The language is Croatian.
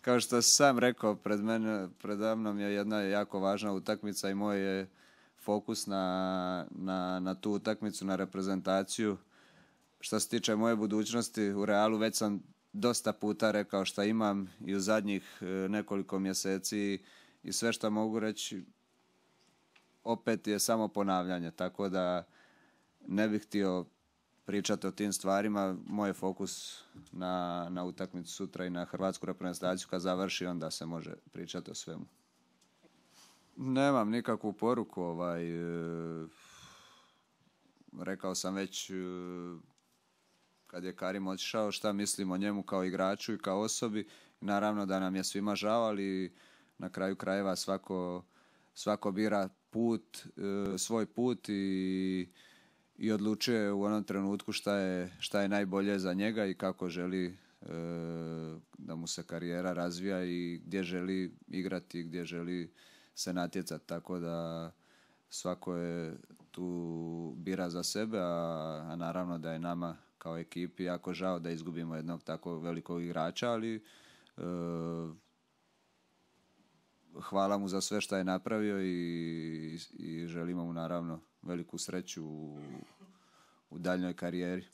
kao što sam rekao, pred mene, je jedna jako važna utakmica i moj je fokus na, tu utakmicu, na reprezentaciju. Što se tiče moje budućnosti, u Realu već sam dosta puta rekao što imam i u zadnjih e, nekoliko mjeseci i sve što mogu reći opet je samo ponavljanje, tako da ne bih htio pričati o tim stvarima. Moj je fokus na, na utakmicu sutra i na hrvatsku reprezentaciju kad završi, onda se može pričati o svemu. Nemam nikakvu poruku, ovaj, e, rekao sam već e, kad je Karim otišao šta mislim o njemu kao igraču i kao osobi. Naravno da nam je svima žao, ali na kraju krajeva svako, svako bira put, e, svoj put i i odlučuje u onom trenutku šta je, šta je najbolje za njega i kako želi e, da mu se karijera razvija i gdje želi igrati, i gdje želi se natjecati. Tako da svako je tu bira za sebe, a, naravno da je nama kao ekipi jako žao da izgubimo jednog tako velikog igrača, ali e, hvala mu za sve što je napravio i, i želimo mu naravno veliku sreću u, u daljnjoj karijeri.